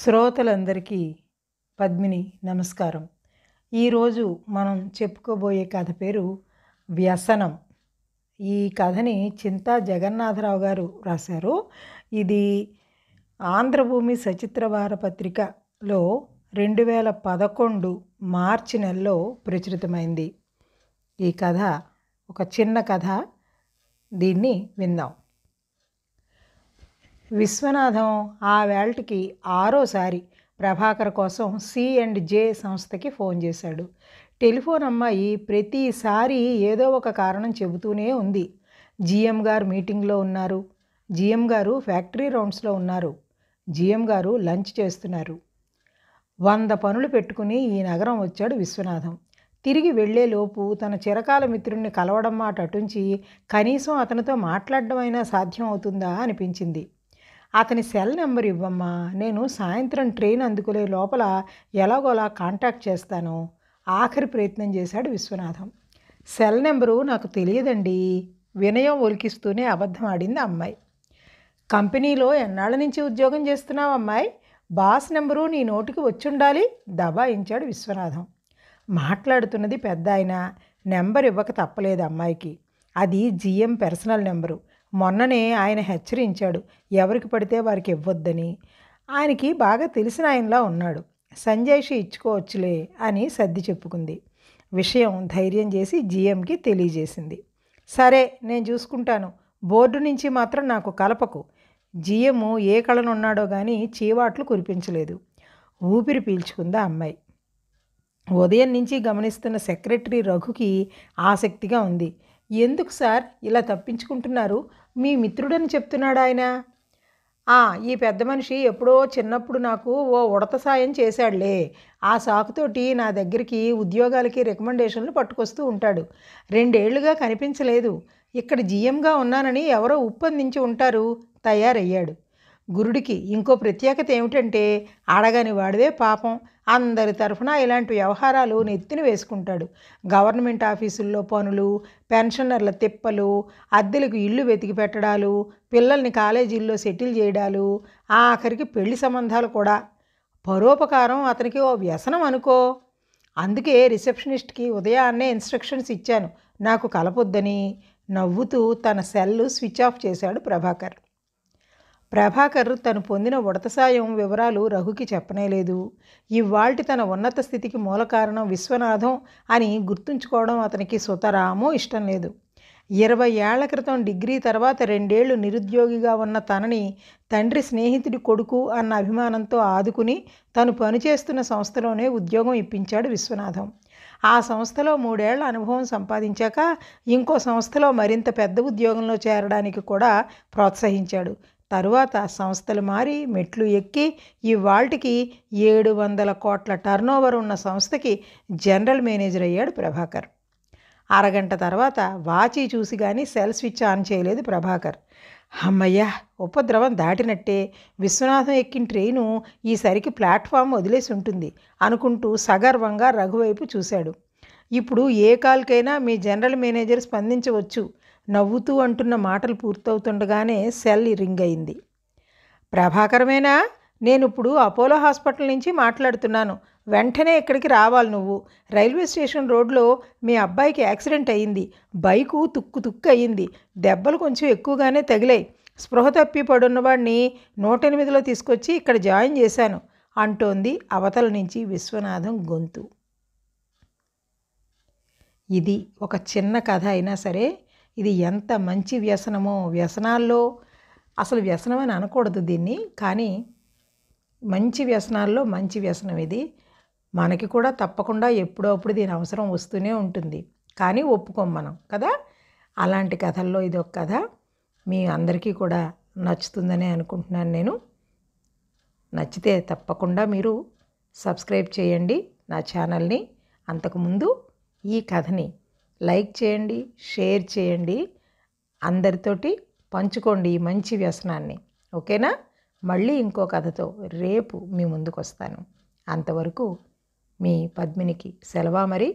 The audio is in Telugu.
శ్రోతలందరికీ పద్మిని నమస్కారం ఈరోజు మనం చెప్పుకోబోయే కథ పేరు వ్యసనం ఈ కథని చింతా జగన్నాథరావు గారు రాశారు ఇది ఆంధ్రభూమి వార పత్రికలో రెండు వేల పదకొండు మార్చి నెలలో ప్రచురితమైంది ఈ కథ ఒక చిన్న కథ దీన్ని విందాం విశ్వనాథం ఆ వేళటికి ఆరోసారి ప్రభాకర్ కోసం సి అండ్ జే సంస్థకి ఫోన్ చేశాడు టెలిఫోన్ అమ్మాయి ప్రతిసారి ఏదో ఒక కారణం చెబుతూనే ఉంది జిఎం గారు మీటింగ్లో ఉన్నారు జిఎం గారు ఫ్యాక్టరీ రౌండ్స్లో ఉన్నారు జిఎం గారు లంచ్ చేస్తున్నారు వంద పనులు పెట్టుకుని ఈ నగరం వచ్చాడు విశ్వనాథం తిరిగి వెళ్లేలోపు తన చిరకాల మిత్రుణ్ణి కలవడం మాట అటుంచి కనీసం అతనితో మాట్లాడడం అయినా సాధ్యం అవుతుందా అనిపించింది అతని సెల్ నెంబర్ ఇవ్వమ్మా నేను సాయంత్రం ట్రైన్ అందుకునే లోపల ఎలాగోలా కాంటాక్ట్ చేస్తాను ఆఖరి ప్రయత్నం చేశాడు విశ్వనాథం సెల్ నెంబరు నాకు తెలియదండి వినయం ఒలికిస్తూనే అబద్ధం ఆడింది అమ్మాయి కంపెనీలో ఎన్నాళ్ళ నుంచి ఉద్యోగం చేస్తున్నావు అమ్మాయి బాస్ నెంబరు నీ నోటికి వచ్చుండాలి దబాయించాడు విశ్వనాథం మాట్లాడుతున్నది పెద్ద ఆయన నెంబర్ ఇవ్వక తప్పలేదు అమ్మాయికి అది జిఎం పర్సనల్ నెంబరు మొన్ననే ఆయన హెచ్చరించాడు ఎవరికి పడితే వారికి ఇవ్వద్దని ఆయనకి బాగా తెలిసిన ఆయనలా ఉన్నాడు సంజయ్షి ఇచ్చుకోవచ్చులే అని సర్ది చెప్పుకుంది విషయం ధైర్యం చేసి జీఎంకి తెలియజేసింది సరే నేను చూసుకుంటాను బోర్డు నుంచి మాత్రం నాకు కలపకు జీఎం ఏ కళనున్నాడో కానీ చీవాట్లు కురిపించలేదు ఊపిరి పీల్చుకుందా అమ్మాయి ఉదయం నుంచి గమనిస్తున్న సెక్రటరీ రఘుకి ఆసక్తిగా ఉంది ఎందుకు సార్ ఇలా తప్పించుకుంటున్నారు మీ మిత్రుడని చెప్తున్నాడు ఆయన ఈ పెద్ద మనిషి ఎప్పుడో చిన్నప్పుడు నాకు ఓ ఉడత సాయం చేశాడులే ఆ సాకుతోటి నా దగ్గరికి ఉద్యోగాలకి రికమెండేషన్లు పట్టుకొస్తూ ఉంటాడు రెండేళ్లుగా కనిపించలేదు ఇక్కడ జీఎంగా ఉన్నానని ఎవరో ఉప్పొందించి ఉంటారు తయారయ్యాడు గురుడికి ఇంకో ప్రత్యేకత ఏమిటంటే అడగని వాడిదే పాపం అందరి తరఫున ఇలాంటి వ్యవహారాలు నెత్తిన వేసుకుంటాడు గవర్నమెంట్ ఆఫీసుల్లో పనులు పెన్షనర్ల తిప్పలు అద్దెలకు ఇల్లు వెతికి పెట్టడాలు పిల్లల్ని కాలేజీల్లో సెటిల్ చేయడాలు ఆఖరికి పెళ్లి సంబంధాలు కూడా పరోపకారం అతనికి ఓ వ్యసనం అనుకో అందుకే రిసెప్షనిస్ట్కి ఉదయాన్నే ఇన్స్ట్రక్షన్స్ ఇచ్చాను నాకు కలపొద్దని నవ్వుతూ తన సెల్ స్విచ్ ఆఫ్ చేశాడు ప్రభాకర్ ప్రభాకర్ తను పొందిన ఉడత సాయం వివరాలు రఘుకి చెప్పనేలేదు ఇవాల్టి తన ఉన్నత స్థితికి మూల కారణం విశ్వనాథం అని గుర్తుంచుకోవడం అతనికి సుతరామో ఇష్టం లేదు ఇరవై ఏళ్ల క్రితం డిగ్రీ తర్వాత రెండేళ్లు నిరుద్యోగిగా ఉన్న తనని తండ్రి స్నేహితుడి కొడుకు అన్న అభిమానంతో ఆదుకుని తను పనిచేస్తున్న సంస్థలోనే ఉద్యోగం ఇప్పించాడు విశ్వనాథం ఆ సంస్థలో మూడేళ్ల అనుభవం సంపాదించాక ఇంకో సంస్థలో మరింత పెద్ద ఉద్యోగంలో చేరడానికి కూడా ప్రోత్సహించాడు తరువాత సంస్థలు మారి మెట్లు ఎక్కి ఇవాళ్టికి ఏడు వందల కోట్ల టర్నోవర్ ఉన్న సంస్థకి జనరల్ మేనేజర్ అయ్యాడు ప్రభాకర్ అరగంట తర్వాత వాచి చూసి కానీ సెల్ స్విచ్ ఆన్ చేయలేదు ప్రభాకర్ అమ్మయ్యా ఉపద్రవం దాటినట్టే విశ్వనాథం ఎక్కిన ట్రైను ఈసరికి ప్లాట్ఫామ్ వదిలేసి ఉంటుంది అనుకుంటూ సగర్వంగా రఘువైపు చూశాడు ఇప్పుడు ఏ కాల్కైనా మీ జనరల్ మేనేజర్ స్పందించవచ్చు నవ్వుతూ అంటున్న మాటలు పూర్తవుతుండగానే సెల్ రింగ్ అయింది ప్రభాకరమేనా నేను ఇప్పుడు అపోలో హాస్పిటల్ నుంచి మాట్లాడుతున్నాను వెంటనే ఇక్కడికి రావాలి నువ్వు రైల్వే స్టేషన్ రోడ్లో మీ అబ్బాయికి యాక్సిడెంట్ అయ్యింది బైకు తుక్కు తుక్కు అయ్యింది దెబ్బలు కొంచెం ఎక్కువగానే తగిలాయి స్పృహ తప్పి పడున్నవాడిని నూట ఎనిమిదిలో తీసుకొచ్చి ఇక్కడ జాయిన్ చేశాను అంటోంది అవతల నుంచి విశ్వనాథం గొంతు ఇది ఒక చిన్న కథ అయినా సరే ఇది ఎంత మంచి వ్యసనమో వ్యసనాల్లో అసలు వ్యసనం అని అనకూడదు దీన్ని కానీ మంచి వ్యసనాల్లో మంచి వ్యసనం ఇది మనకి కూడా తప్పకుండా ఎప్పుడప్పుడు దీని అవసరం వస్తూనే ఉంటుంది కానీ ఒప్పుకోం మనం కదా అలాంటి కథల్లో ఇది ఒక కథ మీ అందరికీ కూడా నచ్చుతుందని అనుకుంటున్నాను నేను నచ్చితే తప్పకుండా మీరు సబ్స్క్రైబ్ చేయండి నా ఛానల్ని అంతకుముందు ఈ కథని లైక్ చేయండి షేర్ చేయండి అందరితోటి పంచుకోండి ఈ మంచి వ్యసనాన్ని ఓకేనా మళ్ళీ ఇంకో కథతో రేపు మీ ముందుకు వస్తాను అంతవరకు మీ పద్మినికి సెలవా మరి